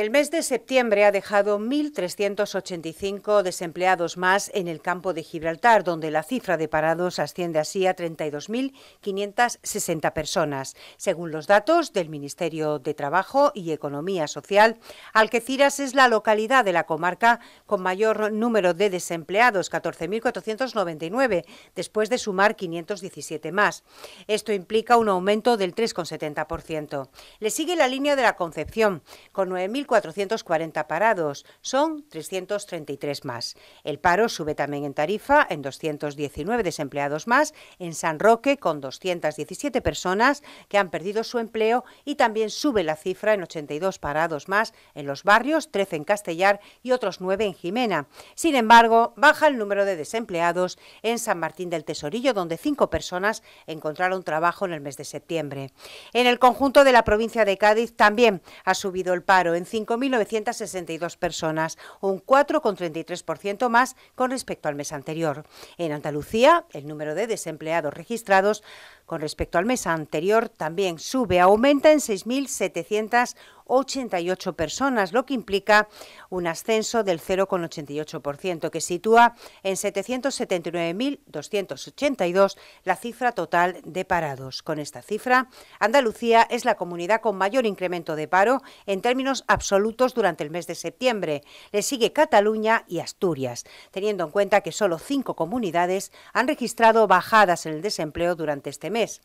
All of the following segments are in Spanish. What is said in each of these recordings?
El mes de septiembre ha dejado 1.385 desempleados más en el campo de Gibraltar, donde la cifra de parados asciende así a 32.560 personas, según los datos del Ministerio de Trabajo y Economía Social. Algeciras es la localidad de la comarca con mayor número de desempleados, 14.499, después de sumar 517 más. Esto implica un aumento del 3,70%. Le sigue la línea de la Concepción, con 9.000 440 parados, son 333 más. El paro sube también en Tarifa, en 219 desempleados más, en San Roque, con 217 personas que han perdido su empleo y también sube la cifra en 82 parados más en los barrios, 13 en Castellar y otros 9 en Jimena. Sin embargo, baja el número de desempleados en San Martín del Tesorillo, donde 5 personas encontraron trabajo en el mes de septiembre. En el conjunto de la provincia de Cádiz también ha subido el paro en 5.962 personas, un 4,33% más con respecto al mes anterior. En Andalucía, el número de desempleados registrados con respecto al mes anterior también sube, aumenta en 6.700 88 personas, lo que implica un ascenso del 0,88%, que sitúa en 779.282 la cifra total de parados. Con esta cifra, Andalucía es la comunidad con mayor incremento de paro en términos absolutos durante el mes de septiembre. Le sigue Cataluña y Asturias, teniendo en cuenta que solo cinco comunidades han registrado bajadas en el desempleo durante este mes.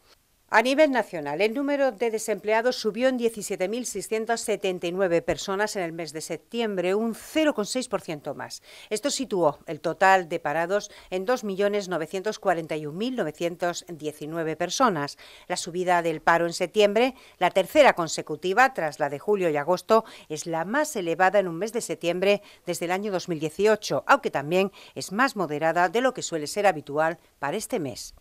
A nivel nacional, el número de desempleados subió en 17.679 personas en el mes de septiembre, un 0,6% más. Esto situó el total de parados en 2.941.919 personas. La subida del paro en septiembre, la tercera consecutiva tras la de julio y agosto, es la más elevada en un mes de septiembre desde el año 2018, aunque también es más moderada de lo que suele ser habitual para este mes.